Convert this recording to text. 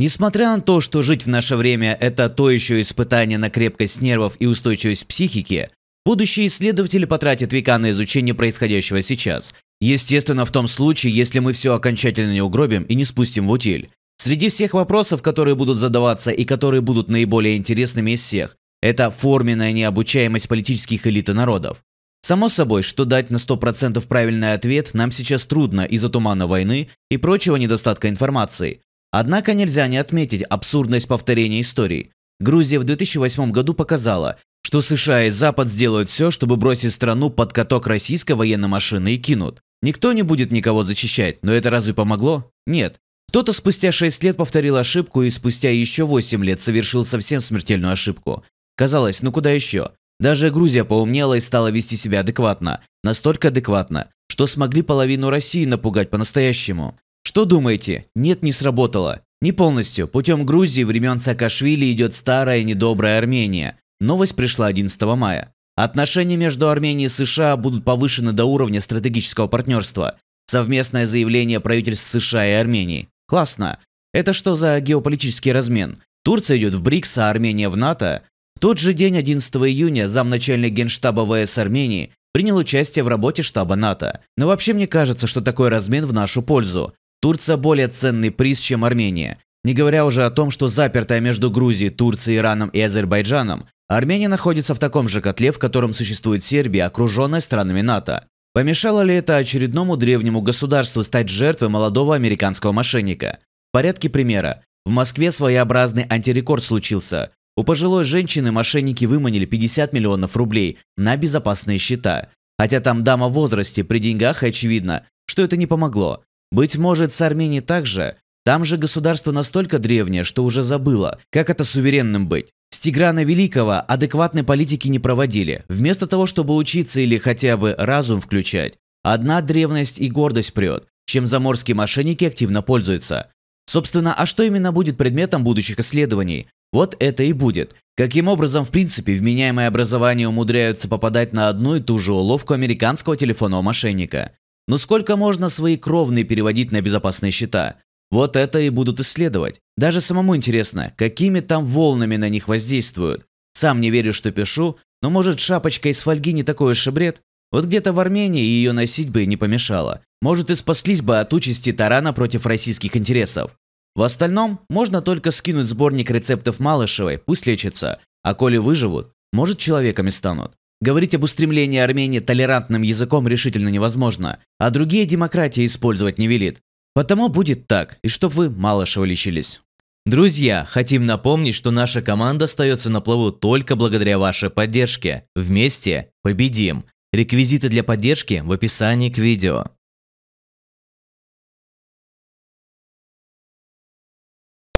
Несмотря на то, что жить в наше время – это то еще испытание на крепкость нервов и устойчивость психики, будущие исследователи потратят века на изучение происходящего сейчас. Естественно, в том случае, если мы все окончательно не угробим и не спустим в утиль. Среди всех вопросов, которые будут задаваться и которые будут наиболее интересными из всех, это форменная необучаемость политических элит и народов. Само собой, что дать на 100% правильный ответ нам сейчас трудно из-за тумана войны и прочего недостатка информации. Однако нельзя не отметить абсурдность повторения истории. Грузия в 2008 году показала, что США и Запад сделают все, чтобы бросить страну под каток российской военной машины и кинут. Никто не будет никого защищать. но это разве помогло? Нет. Кто-то спустя 6 лет повторил ошибку и спустя еще 8 лет совершил совсем смертельную ошибку. Казалось, ну куда еще? Даже Грузия поумнела и стала вести себя адекватно. Настолько адекватно, что смогли половину России напугать по-настоящему. Что думаете? Нет, не сработало. Не полностью. Путем Грузии времен Саакашвили идет старая недобрая Армения. Новость пришла 11 мая. Отношения между Арменией и США будут повышены до уровня стратегического партнерства. Совместное заявление правительств США и Армении. Классно. Это что за геополитический размен? Турция идет в БРИКС, а Армения в НАТО? В тот же день, 11 июня, замначальник генштаба ВС Армении принял участие в работе штаба НАТО. Но вообще мне кажется, что такой размен в нашу пользу. Турция более ценный приз, чем Армения. Не говоря уже о том, что запертая между Грузией, Турцией, Ираном и Азербайджаном, Армения находится в таком же котле, в котором существует Сербия, окруженная странами НАТО. Помешало ли это очередному древнему государству стать жертвой молодого американского мошенника? В порядке примера. В Москве своеобразный антирекорд случился. У пожилой женщины мошенники выманили 50 миллионов рублей на безопасные счета. Хотя там дама в возрасте, при деньгах, очевидно, что это не помогло. Быть может, с Арменией также? Там же государство настолько древнее, что уже забыло, как это суверенным быть. С Тиграна Великого адекватной политики не проводили. Вместо того, чтобы учиться или хотя бы разум включать, одна древность и гордость прет, чем заморские мошенники активно пользуются. Собственно, а что именно будет предметом будущих исследований? Вот это и будет. Каким образом, в принципе, вменяемое образование умудряются попадать на одну и ту же уловку американского телефонного мошенника? Но сколько можно свои кровные переводить на безопасные счета? Вот это и будут исследовать. Даже самому интересно, какими там волнами на них воздействуют. Сам не верю, что пишу, но может шапочка из фольги не такой уж и бред? Вот где-то в Армении ее носить бы не помешало. Может и спаслись бы от участи тарана против российских интересов. В остальном, можно только скинуть сборник рецептов Малышевой, пусть лечится. А коли выживут, может человеками станут. Говорить об устремлении Армении толерантным языком решительно невозможно, а другие демократии использовать не велит. Потому будет так, и чтоб вы мало шевелищились. Друзья, хотим напомнить, что наша команда остается на плаву только благодаря вашей поддержке. Вместе победим! Реквизиты для поддержки в описании к видео.